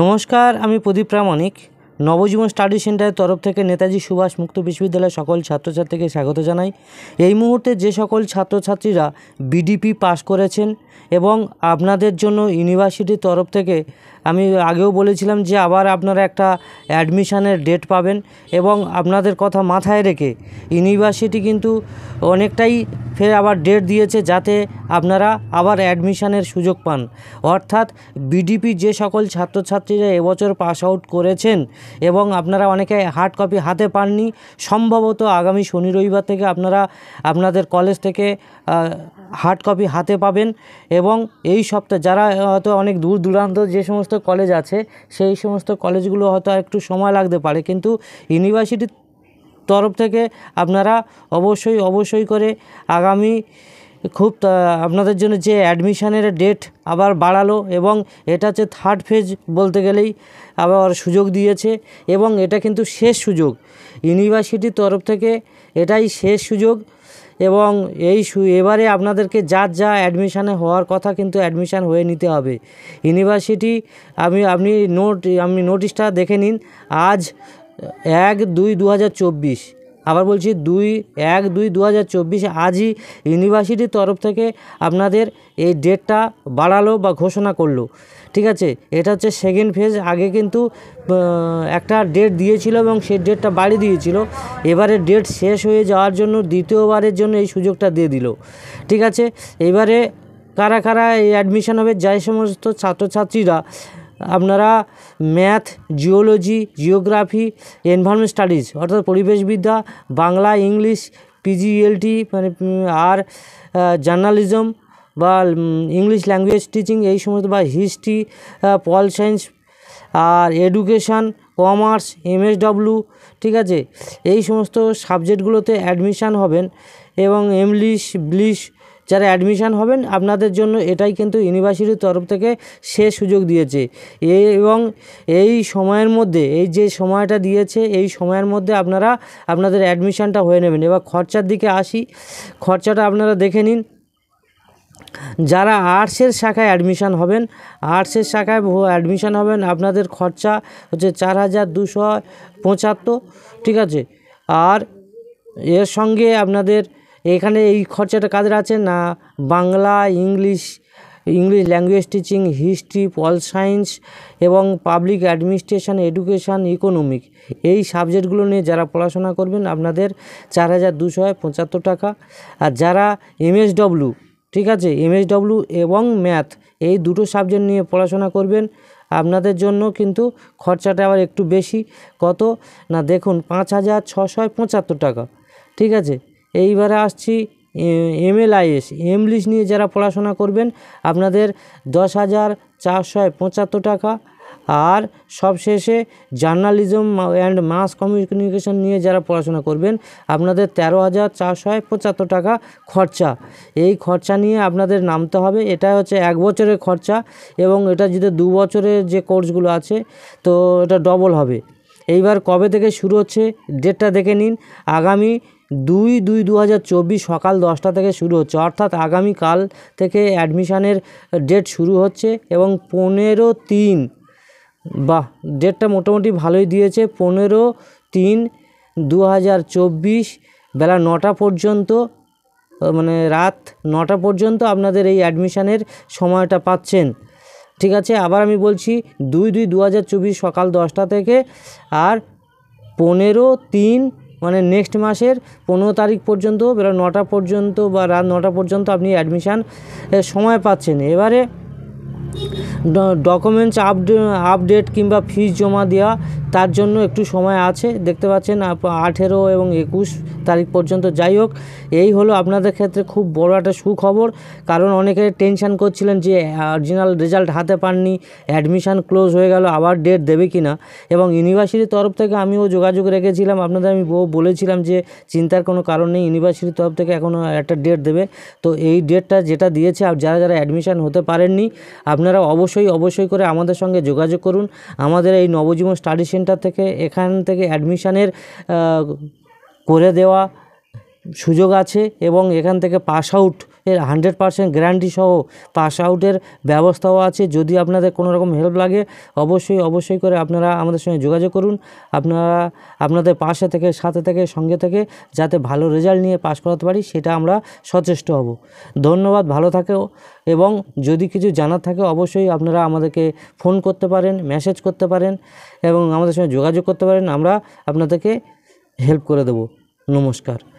নমস্কার আমি প্রদীপ প্রামাণিক নবজীবন স্টাডি সেন্টারের তরফ থেকে নেতাজি সুভাষ মুক্ত বিশ্ববিদ্যালয়ের সকল ছাত্রছাত্রীকে স্বাগত জানাই এই মুহূর্তে যে সকল ছাত্রছাত্রীরা বিডিপি পাশ করেছেন এবং আপনাদের জন্য ইউনিভার্সিটির তরফ থেকে আমি আগেও বলেছিলাম যে আবার আপনারা একটা অ্যাডমিশানের ডেট পাবেন এবং আপনাদের কথা মাথায় রেখে ইউনিভার্সিটি কিন্তু অনেকটাই ফের আবার ডেট দিয়েছে যাতে আপনারা আবার অ্যাডমিশানের সুযোগ পান অর্থাৎ বিডিপি যে সকল ছাত্রছাত্রীরা এবছর পাস আউট করেছেন এবং আপনারা অনেকে হার্ড কপি হাতে পাননি সম্ভবত আগামী শনি রবিবার থেকে আপনারা আপনাদের কলেজ থেকে হার্ড কপি হাতে পাবেন এবং এই সপ্তাহে যারা হয়তো অনেক দূর দূরান্ত যে সমস্ত কলেজ আছে সেই সমস্ত কলেজগুলো হয়তো একটু সময় লাগতে পারে কিন্তু ইউনিভার্সিটির তরফ থেকে আপনারা অবশ্যই অবশ্যই করে আগামী খুব আপনাদের জন্য যে অ্যাডমিশানের ডেট আবার বাড়ালো এবং এটা হচ্ছে থার্ড ফেজ বলতে গেলেই আবার সুযোগ দিয়েছে এবং এটা কিন্তু শেষ সুযোগ ইউনিভার্সিটির তরফ থেকে এটাই শেষ সুযোগ এবং এই এবারে আপনাদেরকে যার যা অ্যাডমিশানে হওয়ার কথা কিন্তু অ্যাডমিশান হয়ে নিতে হবে ইউনিভার্সিটি আমি আপনি নোট আপনি নোটিশটা দেখে নিন আজ এক দুই দু হাজার চব্বিশ আবার বলছি দুই এক দুই দু হাজার চব্বিশে আজই ইউনিভার্সিটির তরফ থেকে আপনাদের এই ডেটটা বাড়ালো বা ঘোষণা করলো ঠিক আছে এটা হচ্ছে সেকেন্ড ফেজ আগে কিন্তু একটা ডেট দিয়েছিল এবং সেই ডেটটা বাড়ি দিয়েছিল এবারে ডেট শেষ হয়ে যাওয়ার জন্য দ্বিতীয়বারের জন্য এই সুযোগটা দিয়ে দিল ঠিক আছে এবারে কারা কারা এই অ্যাডমিশন হবে যে সমস্ত ছাত্রছাত্রীরা আপনারা math geology geography environment studies অর্থাৎ পরিবেশবিদ্যা বাংলা ইংলিশ পিজিএলটি মানে আর জার্নালিজম বা ইংলিশ ল্যাঙ্গুয়েজ টিচিং এই সমস্ত বা হিস্ট্রি পল সায়েন্স আর এডুকেশান কমার্স এমএসডব্লিউ ঠিক আছে এই সমস্ত সাবজেক্টগুলোতে অ্যাডমিশান হবেন এবং ইংলিশ ব্লিশ যারা অ্যাডমিশান হবেন আপনাদের জন্য এটাই কিন্তু ইউনিভার্সিটির তরফ থেকে সে সুযোগ দিয়েছে এবং এই সময়ের মধ্যে এই যে সময়টা দিয়েছে এই সময়ের মধ্যে আপনারা আপনাদের অ্যাডমিশানটা হয়ে নেবেন এবার খরচার দিকে আসি খরচাটা আপনারা দেখে নিন যারা আর্টসের শাখায় অ্যাডমিশান হবেন আর্টসের শাখায় অ্যাডমিশান হবেন আপনাদের খরচা হচ্ছে চার হাজার দুশো পঁচাত্তর ঠিক আছে আর এর সঙ্গে আপনাদের এখানে এই খরচাটা কাজের আছে না Bangla English English language teaching history pol science এবং পাবলিক অ্যাডমিনিস্ট্রেশন এডুকেশান ইকোনমিক এই সাবজেক্টগুলো নিয়ে যারা পড়াশোনা করবেন আপনাদের চার হাজার দুশো পঁচাত্তর টাকা আর যারা এমএসডব্লু ঠিক আছে এমএসডব্লু এবং ম্যাথ এই দুটো সাবজেক্ট নিয়ে পড়াশোনা করবেন আপনাদের জন্য কিন্তু খরচাটা আবার একটু বেশি কত না দেখুন পাঁচ হাজার ছশো পঁচাত্তর টাকা ঠিক আছে এইবারে আসছি এম এমএলআইএস এমলিস নিয়ে যারা পড়াশোনা করবেন আপনাদের দশ হাজার চারশো পঁচাত্তর টাকা আর সবশেষে জার্নালিজম অ্যান্ড মাস কমিউনিকেশন নিয়ে যারা পড়াশোনা করবেন আপনাদের তেরো হাজার চারশো পঁচাত্তর টাকা খরচা এই খরচা নিয়ে আপনাদের নামতে হবে এটা হচ্ছে এক বছরের খরচা এবং এটা যদি দু বছরের যে কোর্সগুলো আছে তো এটা ডবল হবে এইবার কবে থেকে শুরু হচ্ছে ডেটটা দেখে নিন আগামী দুই দুই দু সকাল দশটা থেকে শুরু হচ্ছে অর্থাৎ আগামীকাল থেকে অ্যাডমিশানের ডেট শুরু হচ্ছে এবং পনেরো তিন বাহ ডেটটা মোটামুটি ভালোই দিয়েছে পনেরো তিন দু বেলা নটা পর্যন্ত মানে রাত নটা পর্যন্ত আপনাদের এই অ্যাডমিশানের সময়টা পাচ্ছেন ঠিক আছে আবার আমি বলছি দুই দুই দু সকাল দশটা থেকে আর পনেরো তিন মানে নেক্সট মাসের পনেরো তারিখ পর্যন্ত বেলা নটা পর্যন্ত বা রাত নটা পর্যন্ত আপনি অ্যাডমিশান সময় পাচ্ছেন এবারে ডকুমেন্টস আপডেট কিংবা ফিস জমা দেওয়া তার জন্য একটু সময় আছে দেখতে পাচ্ছেন আঠেরো এবং একুশ তারিখ পর্যন্ত যাই হোক এই হলো আপনাদের ক্ষেত্রে খুব বড় একটা সুখবর কারণ অনেকে টেনশান করছিলেন যে অরিজিনাল রেজাল্ট হাতে পাননি অ্যাডমিশান ক্লোজ হয়ে গেল আবার ডেট দেবে কি না এবং ইউনিভার্সিটির তরফ থেকে আমিও যোগাযোগ রেখেছিলাম আপনাদের আমি বলেছিলাম যে চিন্তার কোনো কারণ নেই ইউনিভার্সিটির তরফ থেকে এখনও একটা ডেট দেবে তো এই ডেটটা যেটা দিয়েছে যারা যারা অ্যাডমিশান হতে পারেননি আপনারা অবশ্যই অবশ্যই করে আমাদের সঙ্গে যোগাযোগ করুন আমাদের এই নবজীবন স্টাডি সেন্টার থেকে এখান থেকে অ্যাডমিশানের করে দেওয়া সুযোগ আছে এবং এখান থেকে পাস আউট এর হান্ড্রেড পারসেন্ট গ্যারান্টি সহ পাস আউটের ব্যবস্থাও আছে যদি আপনাদের কোনো রকম হেল্প লাগে অবশ্যই অবশ্যই করে আপনারা আমাদের সঙ্গে যোগাযোগ করুন আপনারা আপনাদের পাশে থেকে সাথে থেকে সঙ্গে থেকে যাতে ভালো রেজাল্ট নিয়ে পাস করাতে পারি সেটা আমরা সচেষ্ট হব ধন্যবাদ ভালো থাকে এবং যদি কিছু জানার থাকে অবশ্যই আপনারা আমাদেরকে ফোন করতে পারেন মেসেজ করতে পারেন এবং আমাদের সঙ্গে যোগাযোগ করতে পারেন আমরা আপনাদেরকে হেল্প করে দেব নমস্কার